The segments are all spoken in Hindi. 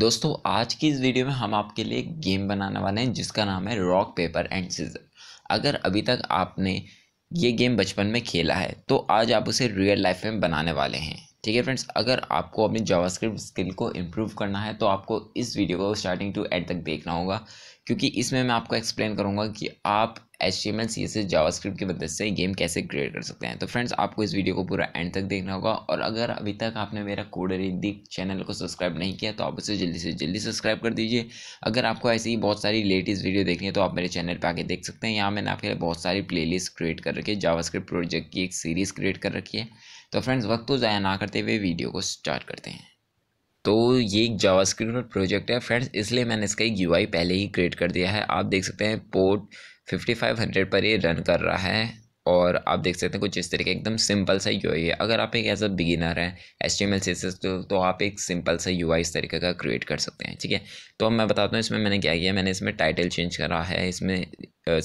दोस्तों आज की इस वीडियो में हम आपके लिए गेम बनाने वाले हैं जिसका नाम है रॉक पेपर एंड सीजर अगर अभी तक आपने ये गेम बचपन में खेला है तो आज आप उसे रियल लाइफ में बनाने वाले हैं ठीक है फ्रेंड्स अगर आपको अपनी जावास्क्रिप्ट स्किल को इम्प्रूव करना है तो आपको इस वीडियो को स्टार्टिंग टू एंड तक देखना होगा क्योंकि इसमें मैं आपको एक्सप्लेन करूँगा कि आप H T M L C S S JavaScript की मदद से गेम कैसे क्रिएट कर सकते हैं तो फ्रेंड्स आपको इस वीडियो को पूरा एंड तक देखना होगा और अगर अभी तक आपने मेरा कोड रिद्धि चैनल को सब्सक्राइब नहीं किया तो आप उसे जल्दी से जल्दी सब्सक्राइब कर दीजिए अगर आपको ऐसी ही बहुत सारी लेटेस्ट वीडियो देखनी है तो आप मेरे चैनल पर आगे देख सकते हैं यहाँ मैंने आपके लिए बहुत सारी प्ले लिस्ट क्रिएट कर रखी है जावा स्क्रिप्ट प्रोजेक्ट की एक सीरीज़ क्रिएट कर रखी है तो फ्रेंड्स वक्त को तो ज़ाया ना करते हुए वीडियो को स्टार्ट करते हैं तो ये एक जावास्क्रिप्ट प्रोजेक्ट है फ्रेंड्स इसलिए मैंने इसका एक यूआई पहले ही क्रिएट कर दिया है आप देख सकते हैं पोर्ट 5500 पर ये रन कर रहा है और आप देख सकते हैं कुछ इस तरीके एकदम सिंपल सा यू है अगर आप एक एज अ बिगिनर हैं H T M L C S S, तो आप एक सिंपल सा यू इस तरीके का क्रिएट कर सकते हैं ठीक है तो अब मैं बताता हूँ इसमें मैंने क्या किया मैंने इसमें टाइटल चेंज करा है इसमें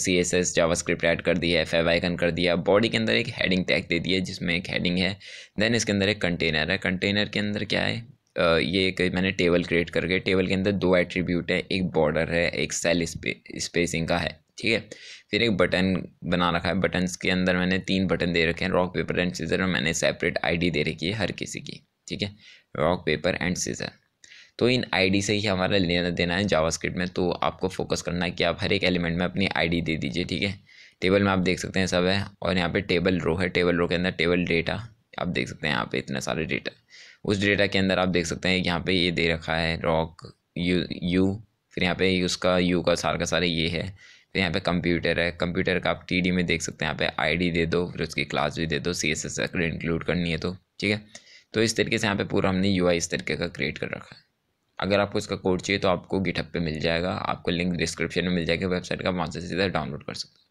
C S S JavaScript add कर दिया है फेव आइकन कर दिया बॉडी के अंदर एक हेडिंग टैग दे दिया जिसमें एक हेडिंग है देन इसके अंदर एक कंटेनर है कंटेनर के अंदर क्या है ये एक मैंने टेबल क्रिएट करके टेबल के अंदर दो एट्रीब्यूट है एक बॉर्डर है एक सेल स्पे, स्पेसिंग का है ठीक है फिर एक बटन बना रखा है बटन्स के अंदर मैंने तीन बटन दे रखे हैं रॉक पेपर एंड सीज़र में मैंने सेपरेट आईडी दे रखी है हर किसी की ठीक है रॉक पेपर एंड सीज़र तो इन आईडी से ही हमारा लेना देना है जावास्क्रिप्ट में तो आपको फोकस करना है कि आप हर एक एलिमेंट में अपनी आईडी दे दीजिए ठीक है टेबल में आप देख सकते हैं सब है और यहाँ पर टेबल रो है टेबल रो के अंदर टेबल डेटा आप देख सकते हैं यहाँ पर इतने सारे डेटा उस डेटा के अंदर आप देख सकते हैं यहाँ पे ये दे रखा है रॉक यू यू फिर यहाँ पे उसका यू का सार का सारा ये है फिर यहाँ पे कंप्यूटर है कंप्यूटर का आप टी में देख सकते हैं यहाँ पे आईडी दे दो फिर उसकी क्लास भी दे दो सी एस एस अगर इंक्लूड करनी है तो ठीक है तो इस तरीके से यहाँ पर पूरा हमने यू इस तरीके का क्रिएट कर रखा है अगर आपको इसका कोड चाहिए तो आपको गिटअप पर मिल जाएगा आपको लिंक डिस्क्रिप्शन में मिल जाएगा वेबसाइट का वहाँ से सीधा डाउनलोड कर सकते हैं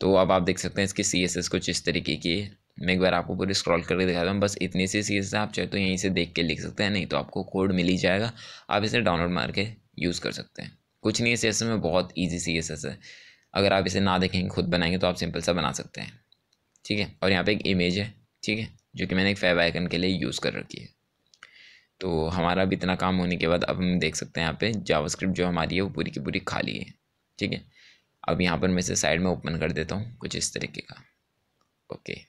तो अब आप देख सकते हैं इसकी सी कुछ इस तरीके की है मैं एक बार आपको पूरी स्क्रॉल करके दिखाता हूँ बस इतनी सी चीज़ है आप चाहे तो यहीं से देख के लिख सकते हैं नहीं तो आपको कोड मिल ही जाएगा आप इसे डाउनलोड मार के यूज़ कर सकते हैं कुछ नहीं सी एस में बहुत ईजी सी एस है अगर आप इसे ना देखेंगे खुद बनाएंगे तो आप सिंपल सा बना सकते हैं ठीक है और यहाँ पे एक इमेज है ठीक है जो कि मैंने एक फैब आइकन के लिए यूज़ कर रखी है तो हमारा भी इतना काम होने के बाद अब हम देख सकते हैं यहाँ पे जावास्क्रिप्ट जो हमारी है वो पूरी की पूरी खाली है ठीक है अब यहाँ पर मैं इसे साइड में ओपन कर देता हूँ कुछ इस तरीके का ओके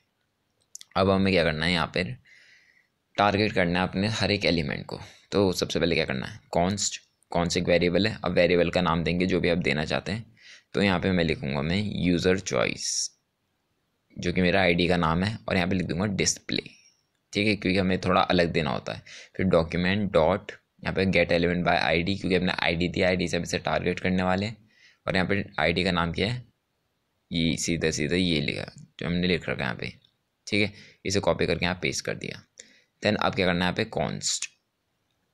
अब हमें क्या करना है यहाँ पर टारगेट करना है अपने हर एक एलिमेंट को तो सबसे पहले क्या करना है कॉन्स्ट कॉन्स्ट एक वेरिएबल है अब वेरिएबल का नाम देंगे जो भी आप देना चाहते हैं तो यहाँ पे मैं लिखूँगा मैं यूज़र चॉइस जो कि मेरा आईडी का नाम है और यहाँ पे लिख दूँगा डिस्प्ले ठीक है क्योंकि हमें थोड़ा अलग देना होता है फिर डॉक्यूमेंट डॉट यहाँ पे गेट एलिमेंट बाय आईडी क्योंकि हमने डी दिया आईडी से हम इसे टारगेट करने वाले और यहाँ पर आई का नाम क्या है ये सीधा सीधा ये लिखा जो हमने लिख रखा है यहाँ पर ठीक है इसे कॉपी करके यहाँ पेस्ट कर दिया देन अब क्या करना है यहाँ पे कॉन्स्ट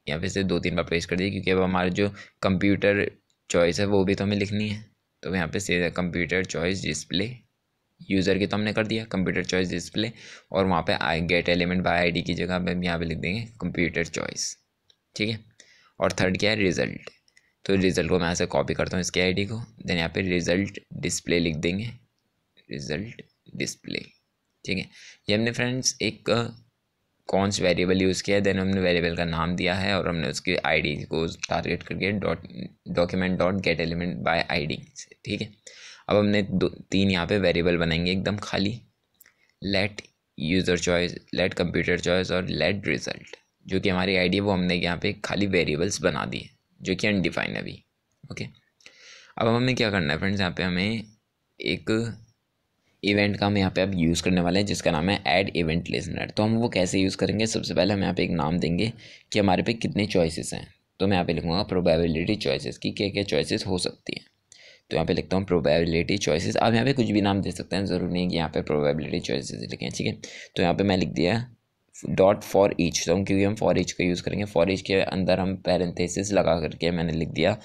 यहाँ पे से दो तीन बार पेस्ट कर दिया क्योंकि अब हमारा जो कंप्यूटर चॉइस है वो भी तो हमें लिखनी है तो यहाँ पे से कंप्यूटर चॉइस डिस्प्ले यूज़र की तो हमने कर दिया कंप्यूटर चॉइस डिस्प्ले और वहाँ पे आई गेट एलिमेंट बाय आईडी की जगह हम यहाँ पे लिख देंगे कंप्यूटर चॉइस ठीक है और थर्ड क्या है रिज़ल्ट तो रिज़ल्ट को मैं यहाँ से कॉपी करता हूँ इसके आईडी को देन यहाँ पे रिज़ल्ट डिस्प्ले लिख देंगे रिज़ल्ट डिस्प्ले ठीक है ये हमने फ्रेंड्स एक कॉन्स वेरिएबल यूज़ किया है देन हमने वेरिएबल का नाम दिया है और हमने उसकी आईडी को टारगेट करके dot document dot get element by ID से ठीक है अब हमने दो तीन यहाँ पे वेरिएबल बनाएंगे एकदम खाली let user choice let computer choice और लेट रिजल्ट जो कि हमारी आईडी है वो हमने यहाँ पे खाली वेरिएबल्स बना दिए जो कि अनडिफाइन अभी ओके अब हमें क्या करना है फ्रेंड्स यहाँ पर हमें एक इवेंट का हम यहाँ पे अब यूज़ करने वाले हैं जिसका नाम है ऐड इवेंट लिसनर तो हम वो कैसे यूज़ करेंगे सबसे पहले हम यहाँ पे एक नाम देंगे कि हमारे पे कितने चॉइसेस हैं तो मैं यहाँ पे लिखूँगा प्रोबेबिलिटी चॉइसेस की क्या क्या चॉइसेस हो सकती हैं तो यहाँ पे लिखता हूँ प्रोबेबिलिटी चॉइसेस आप यहाँ पे कुछ भी नाम दे सकते हैं ज़रूरी नहीं कि यहाँ पर प्रोबेबिलिटी चॉइसेस लिखें ठीक है तो यहाँ पर मैं लिख दिया डॉट फॉर ईच तो हम क्योंकि हम फॉर ईच का यूज़ करेंगे फॉर ईच के अंदर हम पैरेंथेसिस लगा करके मैंने लिख दिया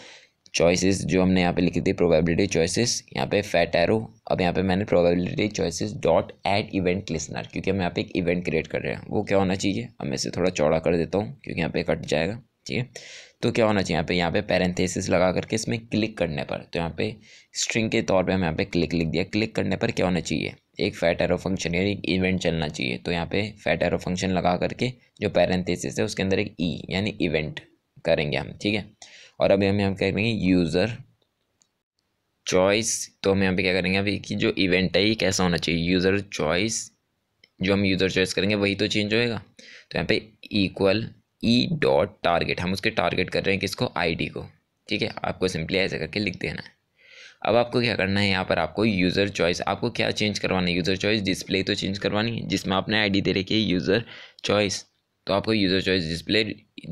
चॉइसेस जो हमने यहाँ पे लिखी थी प्रोबेबिलिटी चॉइसेस यहाँ पे फैट एरो अब यहाँ पे मैंने probability choices dot add event listener क्योंकि हम यहाँ पे एक इवेंट क्रिएट कर रहे हैं वो क्या होना चाहिए अब मैं इसे थोड़ा चौड़ा कर देता हूँ क्योंकि यहाँ पे कट जाएगा ठीक है तो क्या होना चाहिए यहाँ पे यहाँ पे पैरेंथेसिस लगा करके इसमें क्लिक करने पर तो यहाँ पे स्ट्रिंग के तौर पे हम यहाँ पे क्लिक लिख दिया क्लिक करने पर क्या होना चाहिए एक फैट एरो फंक्शन यानी एक इवेंट चलना चाहिए तो यहाँ पे फैट एरो फंक्शन लगा करके जो पैरेंथेसिस है उसके अंदर एक ई e यानी इवेंट करेंगे हम ठीक है और अभी हम यहाँ क्या करेंगे यूज़र चॉइस तो हम यहाँ पे क्या करेंगे अभी कि जो इवेंट है ये कैसा होना चाहिए यूज़र चॉइस जो हम यूज़र चॉइस करेंगे वही तो चेंज होएगा तो यहाँ पे इक्वल ई डॉट टारगेट हम उसके टारगेट कर रहे हैं किसको आईडी को ठीक है आपको सिंपली ऐसे करके लिख देना है अब आपको क्या करना है यहाँ पर आपको यूज़र चॉइस आपको क्या चेंज करवाना है यूज़र चॉइस डिस्प्ले तो चेंज करवानी है जिसमें आपने आईडी दे रखी है यूज़र चॉइस तो आपको user choice display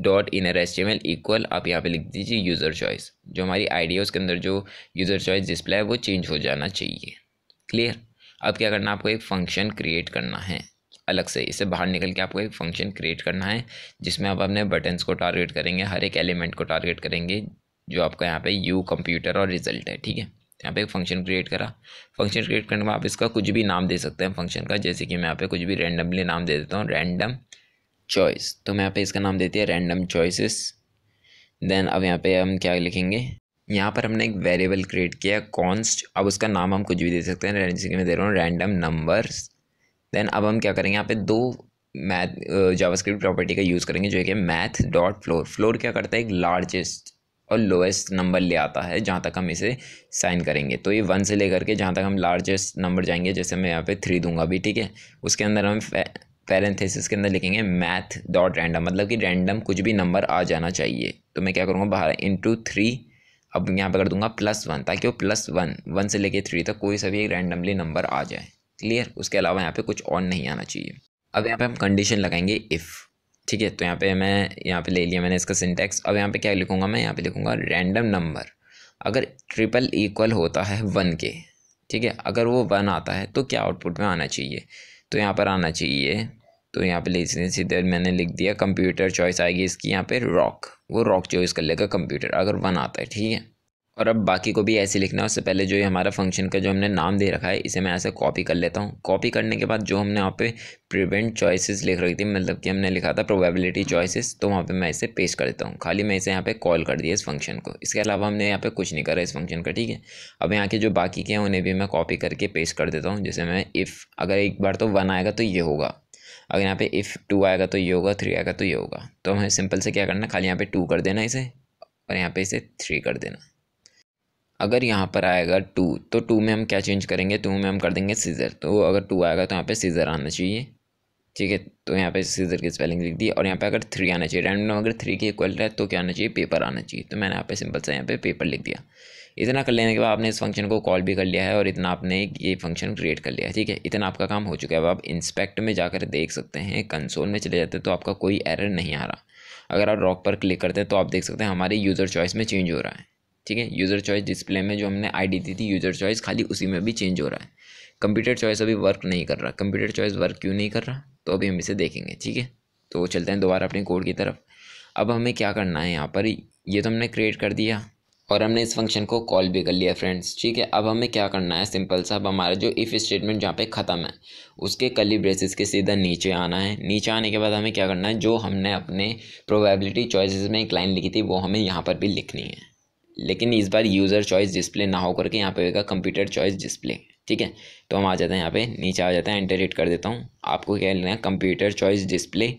dot inner S equal आप यहाँ पे लिख दीजिए यूज़र चॉइस जो हमारी आइडिया है उसके अंदर जो यूज़र चॉइस डिस्प्ले है वो चेंज हो जाना चाहिए क्लियर अब क्या करना आपको एक फंक्शन क्रिएट करना है अलग से इससे बाहर निकल के आपको एक फंक्शन क्रिएट करना है जिसमें आप अपने बटन्स को टारगेट करेंगे हर एक एलिमेंट को टारगेट करेंगे जो आपका यहाँ पे यू कंप्यूटर और रिजल्ट है ठीक है तो यहाँ पे एक फंक्शन क्रिएट करा फंक्शन क्रिएट करने में आप इसका कुछ भी नाम दे सकते हैं फंक्शन का जैसे कि मैं यहाँ पे कुछ भी रैंडमली नाम दे देता हूँ रैंडम चॉइस तो मैं यहाँ पे इसका नाम देती है रैंडम चॉइसेस देन अब यहाँ पे हम क्या लिखेंगे यहाँ पर हमने एक वेरिएबल क्रिएट किया कॉन्स्ट अब उसका नाम हम कुछ भी दे सकते हैं जैसे कि मैं दे रहा हूँ रैंडम नंबर्स देन अब हम क्या करेंगे यहाँ पे दो मैथ जावास्क्रिप्ट प्रॉपर्टी का यूज़ करेंगे जो कि मैथ डॉट फ्लोर फ्लोर क्या करता है एक लार्जेस्ट और लोएस्ट नंबर ले आता है जहाँ तक हम इसे साइन करेंगे तो ये वन से लेकर के जहाँ तक हम लार्जेस्ट नंबर जाएंगे जैसे मैं यहाँ पे थ्री दूंगा अभी ठीक है उसके अंदर हम पैरेंथेसिस के अंदर लिखेंगे मैथ डॉट रैंडम मतलब कि रैंडम कुछ भी नंबर आ जाना चाहिए तो मैं क्या करूँगा बाहर इंटू थ्री अब यहाँ पर कर दूंगा प्लस वन ताकि वो प्लस वन वन से लेके थ्री तक कोई सा भी एक रैंडमली नंबर आ जाए क्लियर उसके अलावा यहाँ पे कुछ और नहीं आना चाहिए अब यहाँ पे हम कंडीशन लगाएंगे इफ़ ठीक है तो यहाँ पे मैं यहाँ पे ले लिया मैंने इसका सिंटेक्स अब यहाँ पे क्या लिखूँगा मैं यहाँ पे लिखूँगा रैंडम नंबर अगर ट्रिपल इक्वल होता है वन के ठीक है अगर वो वन आता है तो क्या आउटपुट में आना चाहिए तो यहाँ पर आना चाहिए तो यहाँ पे लेते सीधे मैंने लिख दिया कंप्यूटर चॉइस आएगी इसकी यहाँ पे रॉक वो रॉक चॉइस कर लेगा कंप्यूटर अगर वन आता है ठीक है और अब बाकी को भी ऐसे लिखना है उससे पहले जो ये हमारा फंक्शन का जो हमने नाम दे रखा है इसे मैं ऐसे कॉपी कर लेता हूँ कॉपी करने के बाद जो हमने वहाँ पे प्रिवेंट चॉइसेस लिख रखी थी मतलब कि हमने लिखा था प्रोबेबिलिटी चॉइसेस तो वहाँ पे मैं इसे पेश कर देता हूँ खाली मैं इसे यहाँ पर कॉल कर दिया इस फंक्शन को इसके अलावा हमने यहाँ पर कुछ नहीं करा इस फंक्शन का ठीक है अब यहाँ के जो बाकी के हैं उन्हें भी मैं कॉपी करके पेश कर देता हूँ जैसे मैं इफ़ अगर एक बार तो वन आएगा तो ये होगा अगर यहाँ पर इफ़ टू आएगा तो ये होगा थ्री आएगा तो ये होगा तो हमें सिंपल से क्या करना खाली यहाँ पर टू कर देना इसे और यहाँ पर इसे थ्री कर देना अगर यहाँ पर आएगा टू तो टू में हम क्या चेंज करेंगे टू में हम कर देंगे सीज़र तो अगर टू आएगा तो यहाँ पे सीज़र आना चाहिए ठीक है तो यहाँ पे सीज़र की स्पेलिंग लिख दी और यहाँ पे अगर थ्री आना चाहिए रैंडम अगर थ्री के इक्वल है तो क्या आना चाहिए पेपर आना चाहिए तो मैंने यहाँ पे सिंपल सा यहाँ पे पेपर लिख दिया इतना कर लेने के बाद आपने इस फंक्शन को कॉल भी कर लिया है और इतना आपने ये फंक्शन क्रिएट कर लिया है ठीक है इतना आपका काम हो चुका है अब आप इंस्पेक्ट में जाकर देख सकते हैं कंसोल में चले जाते हैं तो आपका कोई एरर नहीं आ रहा अगर आप रॉक पर क्लिक करते हैं तो आप देख सकते हैं हमारे यूज़र चॉइस में चेंज हो रहा है ठीक है यूज़र चॉइस डिस्प्ले में जो हमने आईडी दी थी यूज़र चॉइस खाली उसी में भी चेंज हो रहा है कंप्यूटर चॉइस अभी वर्क नहीं कर रहा कंप्यूटर चॉइस वर्क क्यों नहीं कर रहा तो अभी हम इसे देखेंगे ठीक है तो चलते हैं दोबारा अपने कोड की तरफ अब हमें क्या करना है यहाँ पर ये तो हमने क्रिएट कर दिया और हमने इस फंक्शन को कॉल भी कर लिया फ्रेंड्स ठीक है अब हमें क्या करना है सिंपल सा अब हमारा जो इफ़ स्टेटमेंट जहाँ पे ख़त्म है उसके कली ब्रेसिस के सीधा नीचे आना है नीचे आने के बाद हमें क्या करना है जो हमने अपने प्रोबेबिलिटी चॉइसेस में एक लाइन लिखी थी वो हमें यहाँ पर भी लिखनी है लेकिन इस बार यूज़र चॉइस डिस्प्ले ना हो करके यहाँ पे होगा कंप्यूटर चॉइस डिस्प्ले ठीक है तो हम आ जाते हैं यहाँ पे नीचे आ जाते हैं एंटर हिट कर देता हूँ आपको क्या लेना है computer choice display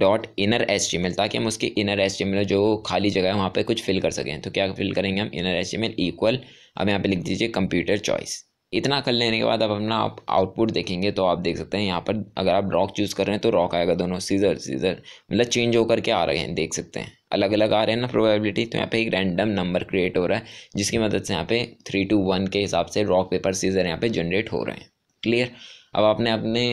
dot inner HTML ताकि हम उसके इनर एस टी मेल जो खाली जगह है वहाँ पर कुछ फिल कर सकें तो क्या फिल करेंगे हम inner HTML equal अब यहाँ पर लिख दीजिए कंप्यूटर चॉइस इतना कर लेने के बाद अब अपना आप आउटपुट देखेंगे तो आप देख सकते हैं यहाँ पर अगर आप रॉक चूज़ कर रहे हैं तो रॉक आएगा दोनों सीज़र सीज़र मतलब चेंज होकर के आ रहे हैं देख सकते हैं अलग अलग आ रहे हैं ना प्रोबेबिलिटी तो यहाँ पे एक रैंडम नंबर क्रिएट हो रहा है जिसकी मदद से यहाँ पे थ्री टू वन के हिसाब से रॉक पेपर सीजर यहाँ पे जनरेट हो रहे हैं क्लियर अब आपने अपने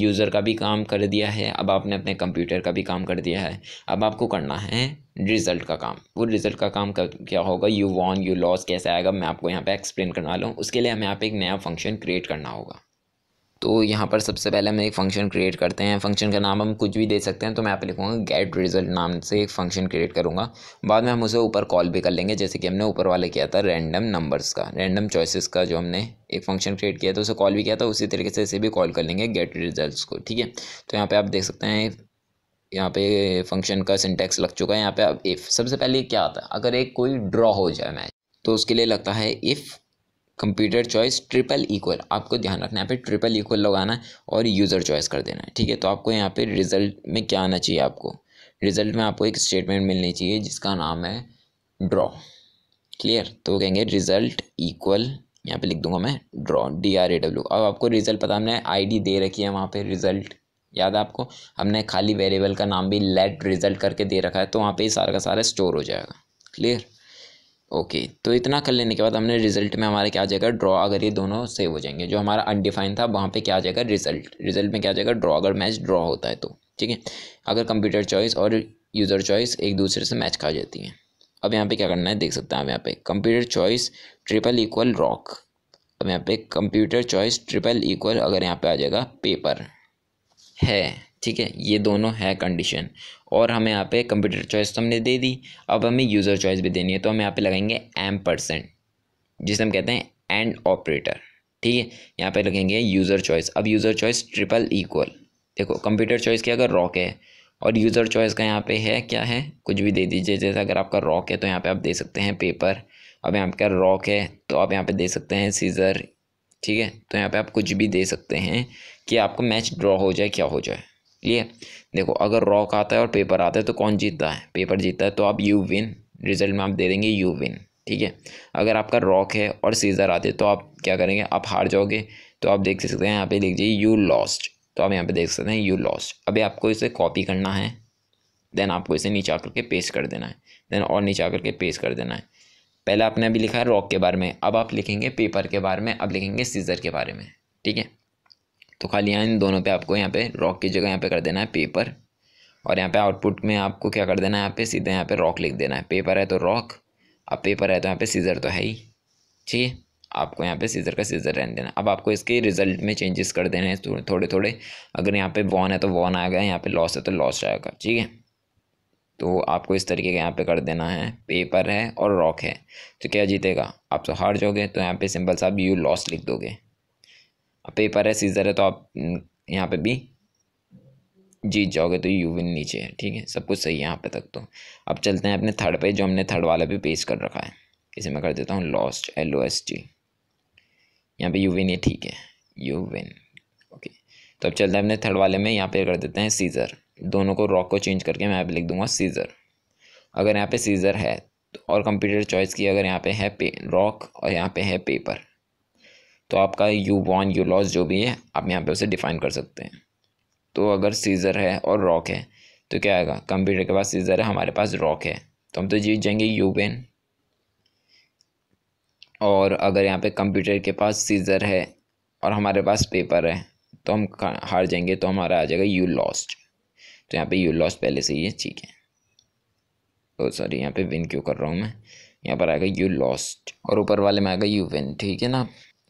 यूज़र का भी काम कर दिया है अब आपने अपने कंप्यूटर का भी काम कर दिया है अब आपको करना है रिज़ल्ट का काम वो रिज़ल्ट का काम का, क्या होगा यू वॉन यू लॉस कैसे आएगा मैं आपको यहाँ पे एक्सप्लेन करना लूँ उसके लिए हमें यहाँ पे एक नया फंक्शन क्रिएट करना होगा तो यहाँ पर सबसे पहले हम एक फ़ंक्शन क्रिएट करते हैं फंक्शन का नाम हम कुछ भी दे सकते हैं तो मैं यहाँ लिखूँगा गेट रिजल्ट नाम से एक फ़ंक्शन क्रिएट करूँगा बाद में हम उसे ऊपर कॉल भी कर लेंगे जैसे कि हमने ऊपर वाला किया था रैंडम नंबर्स का रैंडम चॉइसिस का जो हमने एक फंक्शन क्रिएट किया था उसे कॉल भी किया था उसी तरीके से इसे भी कॉल कर लेंगे गेट रिजल्ट को ठीक है तो यहाँ पर आप देख सकते हैं यहाँ पे फंक्शन का सिंटेक्स लग चुका है यहाँ पे अब इफ़ सबसे पहले क्या आता है अगर एक कोई ड्रॉ हो जाए मैच तो उसके लिए लगता है if computer choice triple equal आपको ध्यान रखना है यहाँ पे ट्रिपल इक्वल लगाना है और यूज़र चॉइस कर देना है ठीक है तो आपको यहाँ पे रिज़ल्ट में क्या आना चाहिए आपको रिज़ल्ट में आपको एक स्टेटमेंट मिलनी चाहिए जिसका नाम है ड्रॉ क्लियर तो कहेंगे रिज़ल्ट इक्वल यहाँ पे लिख दूंगा मैं draw D R A W अब आपको रिज़ल्ट पता हमने डी दे रखी है वहाँ पर रिज़ल्ट याद है आपको हमने खाली वेरिएबल का नाम भी लेट रिज़ल्ट करके दे रखा है तो वहाँ पर सारा का सारा स्टोर हो जाएगा क्लियर ओके तो इतना कर लेने के बाद हमने रिजल्ट में हमारे क्या आ जाएगा ड्रॉ अगर ये दोनों सेव हो जाएंगे जो हमारा अनडिफाइन था वहाँ पे क्या आ जाएगा रिजल्ट रिजल्ट में क्या आ जाएगा ड्रॉ अगर मैच ड्रॉ होता है तो ठीक है अगर कंप्यूटर चॉइस और यूज़र चॉइस एक दूसरे से मैच खा जाती हैं अब यहाँ पे क्या करना है देख सकते हैं आप यहाँ पे computer choice triple equal rock अब यहाँ पे कंप्यूटर चॉइस ट्रिपल इक्वल अगर यहाँ पे आ जाएगा पेपर है ठीक है ये दोनों है कंडीशन और हमें यहाँ पे कंप्यूटर चॉइस तो हमने दे दी अब हमें यूज़र चॉइस भी देनी है तो हम यहाँ पे लगाएंगे एम परसेंट जिसे हम कहते हैं एंड ऑपरेटर ठीक है यहाँ पे लगेंगे यूज़र चॉइस अब यूज़र चॉइस ट्रिपल इक्वल देखो कंप्यूटर चॉइस क्या अगर रॉक है और यूज़र चॉइस का यहाँ पे है क्या है कुछ भी दे दीजिए जैसे अगर आपका रॉक है तो यहाँ पे आप दे सकते हैं पेपर अब यहाँ पर रॉक है तो आप यहाँ पे दे सकते हैं सीज़र ठीक है तो यहाँ पे आप कुछ भी दे सकते हैं कि आपको मैच ड्रॉ हो जाए क्या हो जाए ठीक देखो अगर रॉक आता है और पेपर आता है तो कौन जीतता है पेपर जीतता है तो आप यू विन रिजल्ट में आप दे देंगे यू विन ठीक है अगर आपका रॉक है और सीज़र आते तो आप क्या करेंगे आप हार जाओगे तो आप देख सकते हैं यहाँ पे लिख दीजिए यू लॉस्ट तो आप यहाँ पे देख सकते हैं यू लॉस्ट अभी आपको इसे कॉपी करना है देन आपको इसे नीचे आकर के पेस्ट कर देना है देन और नीचे आकर के पेस्ट कर देना है पहले आपने अभी लिखा है रॉक के बारे में अब आप लिखेंगे पेपर के बारे में अब लिखेंगे सीज़र के बारे में ठीक है तो खाली यहाँ इन दोनों पे आपको यहाँ पे रॉक की जगह यहाँ पे कर देना है पेपर और यहाँ पे आउटपुट में आपको क्या कर देना है यहाँ पे सीधे यहाँ पे रॉक लिख देना है पेपर है तो रॉक अब पेपर है तो यहाँ पे सीज़र तो है ही ठीक है आपको यहाँ पे सीज़र का सीज़र रहने देना अब आपको इसके रिजल्ट में चेंजेस कर देने हैं थोड़े थोड़े अगर यहाँ पे वॉन है तो वॉन आएगा यहाँ पे लॉस है तो लॉस आएगा ठीक है तो आपको इस तरीके का यहाँ पे कर देना है पेपर है और रॉक है तो क्या जीतेगा आप तो हार जाओगे तो यहाँ पे सिंपल सा आप यू लॉस लिख दोगे पेपर है सीज़र है तो आप हम्म, यहाँ पे भी जीत जाओगे तो यू विन नीचे है ठीक है सब कुछ सही है यहाँ पे तक तो अब चलते हैं अपने थर्ड पे जो हमने थर्ड वाला भी पेश कर रखा है इसे मैं कर देता हूँ lost L O S G यहाँ पर यू विन ये ठीक है यू विन ओके तो अब चलते हैं अपने थर्ड वाले में यहाँ पे कर देते हैं सीज़र दोनों को रॉक को चेंज करके मैं यहाँ लिख दूँगा सीज़र अगर यहाँ पे सीज़र है तो और कंप्यूटर चॉइस की अगर यहाँ पे है पे रॉक और यहाँ पे है पेपर तो आपका यू वॉन यू लॉस जो भी है आप यहाँ पे उसे डिफ़ाइन कर सकते हैं तो अगर सीज़र है और रॉक है तो क्या आएगा कंप्यूटर के पास सीज़र है हमारे पास रॉक है तो हम तो जीत जाएंगे यू वेन और अगर यहाँ पे कंप्यूटर के पास सीज़र है और हमारे पास पेपर है तो हम हार जाएंगे तो हमारा आ जाएगा यू लॉस्ट तो यहाँ पे यू लॉस्ट पहले से ही है ठीक है तो सॉरी यहाँ पे विन क्यों कर रहा हूँ मैं यहाँ पर आएगा यू लॉस्ट और ऊपर वाले में आएगा यू विन ठीक है ना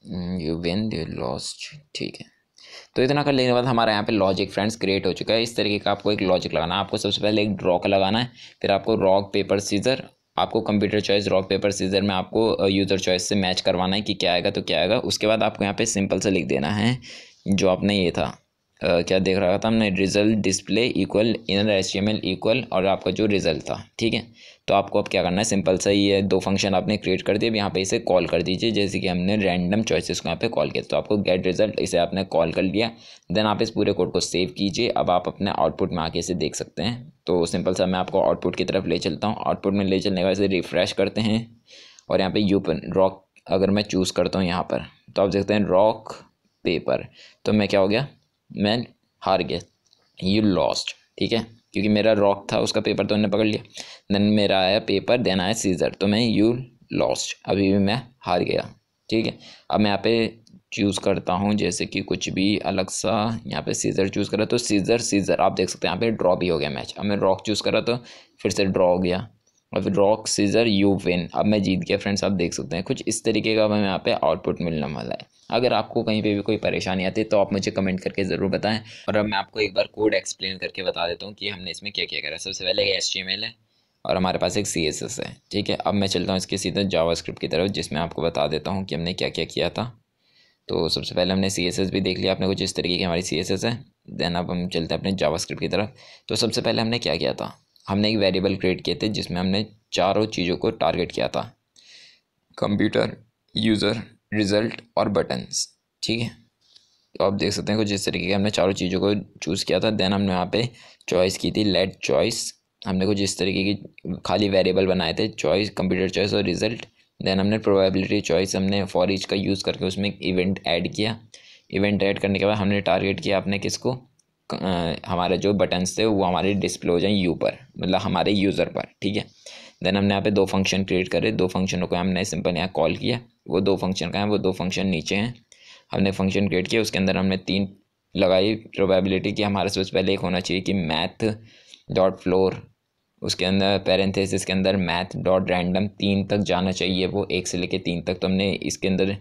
यू विन यू लॉस्ट ठीक है तो इतना कर लेने के बाद हमारा यहाँ पे लॉजिक फ्रेंड्स क्रिएट हो चुका है इस तरीके का आपको एक लॉजिक लगाना है आपको सबसे पहले एक ड्रॉ का लगाना है फिर आपको रॉक पेपर सीजर आपको computer choice rock paper scissors में आपको यूज़र uh, चॉइस से मैच करवाना है कि क्या आएगा तो क्या आएगा उसके बाद आपको यहाँ पे सिंपल से लिख देना है जो आपने ये था क्या देख रहा था हमने result display equal inner H equal और आपका जो रिजल्ट था ठीक है तो आपको अब क्या करना है सिंपल सा ही है दो फंक्शन आपने क्रिएट कर दिए अब यहाँ पे इसे कॉल कर दीजिए जैसे कि हमने रैंडम चॉइसेस को यहाँ पे कॉल किया तो आपको गेट रिजल्ट इसे आपने कॉल कर लिया देन आप इस पूरे कोड को सेव कीजिए अब आप अपने आउटपुट में आके इसे देख सकते हैं तो सिंपल सा मैं आपको आउटपुट की तरफ ले चलता हूँ आउटपुट में ले चलने के बाद इसे रिफ्रेश करते हैं और यहाँ पर यूपन रॉक अगर मैं चूज़ करता हूँ यहाँ पर तो आप देखते हैं रॉक पेपर तो मैं क्या हो गया मैं हार गया यू लॉस्ट ठीक है क्योंकि मेरा रॉक था उसका पेपर तो उन्होंने पकड़ लिया देन मेरा आया पेपर देन आया सीज़र तो मैं यू लॉस्ट अभी भी मैं हार गया ठीक है अब मैं यहाँ पे चूज़ करता हूँ जैसे कि कुछ भी अलग सा यहाँ पे सीज़र चूज़ करा तो सीज़र सीज़र आप देख सकते हैं यहाँ पे ड्रॉ भी हो गया मैच अब मैं रॉक चूज़ करा तो फिर से ड्रॉ हो गया और फिर रॉक सीज़र यू विन अब मैं जीत गया फ्रेंड्स आप देख सकते हैं कुछ इस तरीके का हमें यहाँ पे आउटपुट मिलने वाला है अगर आपको कहीं पे भी कोई परेशानी आती है तो आप मुझे कमेंट करके ज़रूर बताएं और अब मैं आपको एक बार कोड एक्सप्लेन करके बता देता हूँ कि हमने इसमें क्या क्या करा सबसे पहले एस टी है और हमारे पास एक सी एस एस है ठीक है अब मैं चलता हूँ इसके सीधे जावा स्क्रिप्ट की तरफ जिसमें आपको बता देता हूँ कि हमने क्या क्या किया था तो सबसे पहले हमने सी एस एस भी देख लिया आपने कुछ इस तरीके की हमारी सी एस एस है देन अब हम चलते हैं अपने जावा स्क्रिप्ट की तरफ तो सबसे पहले हमने क्या किया था हमने एक वेरिएबल क्रिएट किए थे जिसमें हमने चारों चीज़ों को टारगेट किया था कंप्यूटर यूज़र रिज़ल्ट और बटन्स ठीक है तो आप देख सकते हैं कुछ इस तरीके के हमने चारों चीज़ों को चूज़ किया था देन हमने वहाँ पे चॉइस की थी लेट चॉइस हमने कुछ इस तरीके की खाली वेरिएबल बनाए थे चॉइस कंप्यूटर चॉइस और रिज़ल्ट देन हमने प्रोबेबिलिटी चॉइस हमने फॉर ईच का यूज़ करके उसमें एक इवेंट ऐड किया इवेंट ऐड करने के बाद हमने टारगेट किया आपने किसको हमारे जो बटन्स थे वो हमारे डिस्प्ले हो जाएँ यू पर मतलब हमारे यूज़र पर ठीक है देन हमने यहाँ पे दो फंक्शन क्रिएट करे दो फंक्शनों को हमने सिंपल यहाँ कॉल किया वो दो फंक्शन का है वो दो फंक्शन नीचे हैं हमने फंक्शन क्रिएट किया उसके अंदर हमने तीन लगाई प्रोबेबिलिटी कि हमारे सबसे पहले एक होना चाहिए कि मैथ डॉट फ्लोर उसके अंदर पेरेंथेसिस के अंदर मैथ डॉट रैंडम तीन तक जाना चाहिए वो एक से लेके तीन तक तो हमने इसके अंदर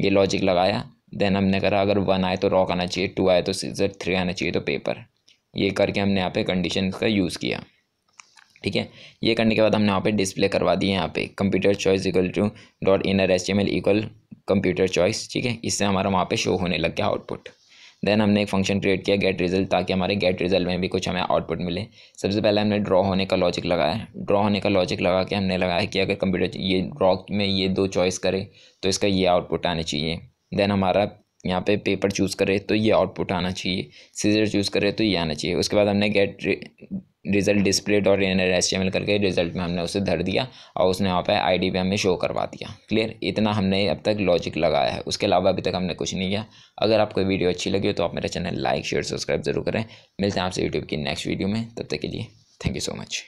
ये लॉजिक लगाया देन हमने करा अगर वन आए तो रॉक आना चाहिए टू आए तो सीजर थ्री आना चाहिए तो पेपर ये करके हमने यहाँ पे कंडीशन का यूज़ किया ठीक है ये करने के बाद हमने वहाँ पे डिस्प्ले करवा दिए यहाँ पे computer choice equal to dot inner H M L equal computer choice ठीक है इससे हमारा वहाँ पे शो होने लग गया आउटपुट देन हमने एक फंक्शन क्रिएट किया गेट रिजल्ट ताकि हमारे गेट रिजल्ट में भी कुछ हमें आउटपुट मिले सबसे पहले हमने ड्रॉ होने का लॉजिक लगाया ड्रॉ होने का लॉजिक लगा के हमने लगाया कि अगर कंप्यूटर ये ड्रॉ में ये दो चॉइस करे तो इसका ये आउटपुट आना चाहिए देन हमारा यहाँ पे पेपर चूज़ करे तो ये आउटपुट आना चाहिए सीजर चूज़ करे तो ये आना चाहिए उसके बाद हमने गेट रिज़ल्ट डिस्प्ले और इन एच करके रिज़ल्ट में हमने उसे धर दिया और उसने वहाँ पर आई पे हमें शो करवा दिया क्लियर इतना हमने अब तक लॉजिक लगाया है उसके अलावा अभी तक हमने कुछ नहीं किया अगर आपको वीडियो अच्छी लगी हो तो आप मेरा चैनल लाइक शेयर सब्सक्राइब जरूर करें मिलते हैं आपसे यूट्यूब की नेक्स्ट वीडियो में तब तक के लिए थैंक यू सो मच